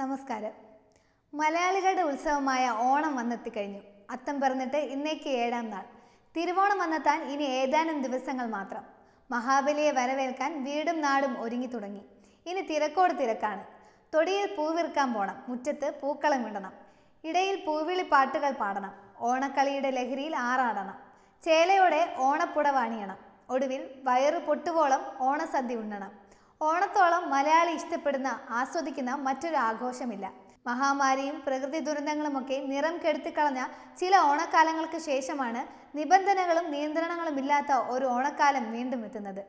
നമസ്കാരം മലയാളികളുടെ ഉത്സവമായ ഓണം വന്നെത്തി കഴിഞ്ഞു അത്തം പറഞ്ഞിട്ട് ഇന്നേക്ക് ഏഴാം നാൾ തിരുവോണം വന്നെത്താൻ ഇനി ഏതാനും ദിവസങ്ങൾ മാത്രം മഹാബലിയെ വരവേൽക്കാൻ വീടും നാടും ഒരുങ്ങി തുടങ്ങി ഇനി തിരക്കോട് തിരക്കാണ് തൊടിയിൽ പൂവിർക്കാൻ പോണം മുറ്റത്ത് പൂക്കളം ഇടണം ഇടയിൽ പൂവിളി പാട്ടുകൾ പാടണം ഓണക്കളിയുടെ ലഹരിയിൽ ആറാടണം ചേലയോടെ ഓണപ്പുടവാണിയണം വാണിയണം ഒടുവിൽ വയറു പൊട്ടുവോളം ഓണസദ്യ ഉണ്ണണം ഓണത്തോളം മലയാളി ഇഷ്ടപ്പെടുന്ന ആസ്വദിക്കുന്ന മറ്റൊരു ആഘോഷമില്ല മഹാമാരിയും പ്രകൃതി ദുരന്തങ്ങളുമൊക്കെ നിറം കളഞ്ഞ ചില ഓണക്കാലങ്ങൾക്ക് ശേഷമാണ് നിബന്ധനകളും നിയന്ത്രണങ്ങളും ഇല്ലാത്ത ഒരു ഓണക്കാലം വീണ്ടും എത്തുന്നത്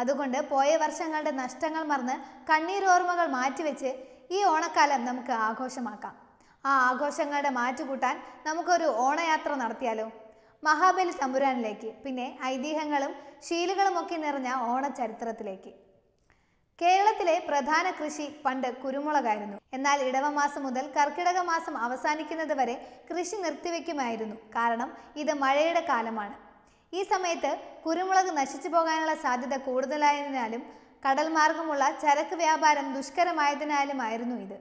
അതുകൊണ്ട് പോയ വർഷങ്ങളുടെ നഷ്ടങ്ങൾ മറന്ന് കണ്ണീരോർമ്മകൾ മാറ്റിവെച്ച് ഈ ഓണക്കാലം നമുക്ക് ആഘോഷമാക്കാം ആ ആഘോഷങ്ങളുടെ മാറ്റുകൂട്ടാൻ നമുക്കൊരു ഓണയാത്ര നടത്തിയാലോ മഹാബലി തമ്പുരാനിലേക്ക് പിന്നെ ഐതിഹ്യങ്ങളും ശീലുകളുമൊക്കെ നിറഞ്ഞ ഓണചരിത്രത്തിലേക്ക് കേരളത്തിലെ പ്രധാന കൃഷി പണ്ട് കുരുമുളകായിരുന്നു എന്നാൽ ഇടവമാസം മുതൽ കർക്കിടക മാസം അവസാനിക്കുന്നത് വരെ കൃഷി നിർത്തിവെക്കുമായിരുന്നു കാരണം ഇത് മഴയുടെ കാലമാണ് ഈ സമയത്ത് കുരുമുളക് നശിച്ചു പോകാനുള്ള സാധ്യത കൂടുതലായതിനാലും കടൽ മാർഗമുള്ള ചരക്ക് വ്യാപാരം ദുഷ്കരമായതിനാലുമായിരുന്നു ഇത്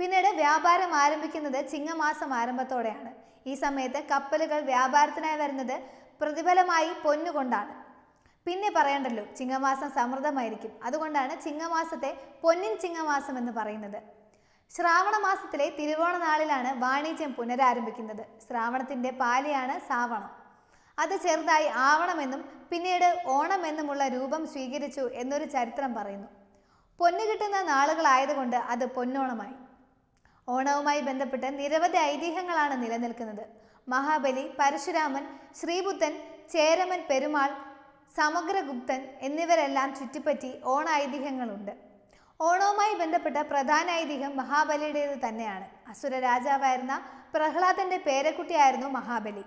പിന്നീട് വ്യാപാരം ആരംഭിക്കുന്നത് ചിങ്ങമാസം ആരംഭത്തോടെയാണ് ഈ സമയത്ത് കപ്പലുകൾ വ്യാപാരത്തിനായി വരുന്നത് പ്രതിഫലമായി പൊന്നുകൊണ്ടാണ് പിന്നെ പറയണ്ടല്ലോ ചിങ്ങമാസം സമൃദ്ധമായിരിക്കും അതുകൊണ്ടാണ് ചിങ്ങമാസത്തെ പൊന്നിൻ ചിങ്ങമാസം എന്ന് പറയുന്നത് ശ്രാവണ മാസത്തിലെ തിരുവോണ നാളിലാണ് വാണിജ്യം പുനരാരംഭിക്കുന്നത് ശ്രാവണത്തിൻ്റെ പാലിയാണ് സാവണം അത് ചെറുതായി ആവണമെന്നും പിന്നീട് ഓണം എന്നുമുള്ള രൂപം സ്വീകരിച്ചു എന്നൊരു ചരിത്രം പറയുന്നു പൊന്നു കിട്ടുന്ന നാളുകളായതുകൊണ്ട് അത് പൊന്നോണമായി ഓണവുമായി ബന്ധപ്പെട്ട് നിരവധി ഐതിഹ്യങ്ങളാണ് നിലനിൽക്കുന്നത് മഹാബലി പരശുരാമൻ ശ്രീബുദ്ധൻ ചേരമൻ പെരുമാൾ സമഗ്രഗുപ്തൻ എന്നിവരെല്ലാം ചുറ്റിപ്പറ്റി ഓണൈതിഹ്യങ്ങളുണ്ട് ഓണവുമായി ബന്ധപ്പെട്ട പ്രധാന ഐതിഹ്യം മഹാബലിയുടേത് തന്നെയാണ് അസുര രാജാവായിരുന്ന പ്രഹ്ലാദന്റെ പേരക്കുട്ടിയായിരുന്നു മഹാബലി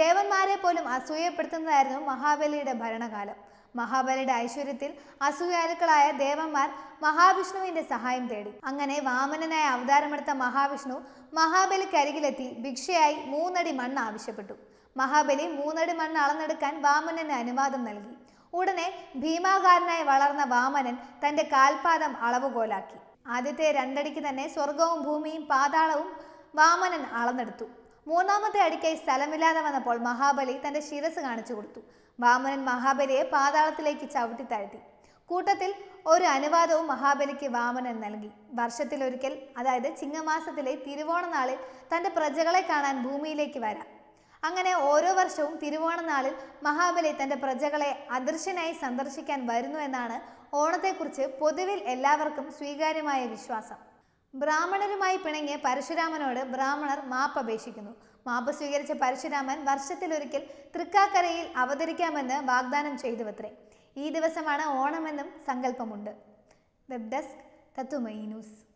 ദേവന്മാരെ പോലും അസൂയപ്പെടുത്തുന്നതായിരുന്നു മഹാബലിയുടെ ഭരണകാലം മഹാബലിയുടെ ഐശ്വര്യത്തിൽ അസൂയാലുക്കളായ ദേവന്മാർ മഹാവിഷ്ണുവിന്റെ സഹായം തേടി അങ്ങനെ വാമനനായ അവതാരമെടുത്ത മഹാവിഷ്ണു മഹാബലിക്കരികിലെത്തി ഭിക്ഷയായി മൂന്നടി മണ്ണ് ആവശ്യപ്പെട്ടു മഹാബലി മൂന്നടി മണ്ണ് അളന്നെടുക്കാൻ വാമനന് അനുവാദം നൽകി ഉടനെ ഭീമാകാരനായി വളർന്ന വാമനൻ തന്റെ കാൽപാദം അളവുകോലാക്കി ആദ്യത്തെ രണ്ടടിക്ക് തന്നെ സ്വർഗവും ഭൂമിയും പാതാളവും വാമനൻ അളന്നെടുത്തു മൂന്നാമത്തെ അടിക്കായി സ്ഥലമില്ലാതെ വന്നപ്പോൾ മഹാബലി തന്റെ ശിരസ് കാണിച്ചു കൊടുത്തു വാമനൻ മഹാബലിയെ പാതാളത്തിലേക്ക് ചവിട്ടി താഴ്ത്തി കൂട്ടത്തിൽ ഒരു അനുവാദവും മഹാബലിക്ക് വാമനൻ നൽകി വർഷത്തിലൊരിക്കൽ അതായത് ചിങ്ങമാസത്തിലെ തിരുവോണനാളിൽ തന്റെ പ്രജകളെ കാണാൻ ഭൂമിയിലേക്ക് വരാം അങ്ങനെ ഓരോ വർഷവും തിരുവോണനാളിൽ മഹാബലി തൻ്റെ പ്രജകളെ അദൃശ്യനായി സന്ദർശിക്കാൻ വരുന്നു എന്നാണ് ഓണത്തെക്കുറിച്ച് പൊതുവിൽ എല്ലാവർക്കും സ്വീകാര്യമായ വിശ്വാസം ബ്രാഹ്മണരുമായി പിണങ്ങിയ പരശുരാമനോട് ബ്രാഹ്മണർ മാപ്പ് അപേക്ഷിക്കുന്നു മാപ്പ് സ്വീകരിച്ച പരശുരാമൻ വർഷത്തിലൊരിക്കൽ തൃക്കാക്കരയിൽ അവതരിക്കാമെന്ന് വാഗ്ദാനം ചെയ്തുവത്രേ ഈ ദിവസമാണ് ഓണമെന്നും സങ്കല്പമുണ്ട് വെബ് ഡെസ്ക് തത്തുമൈ ന്യൂസ്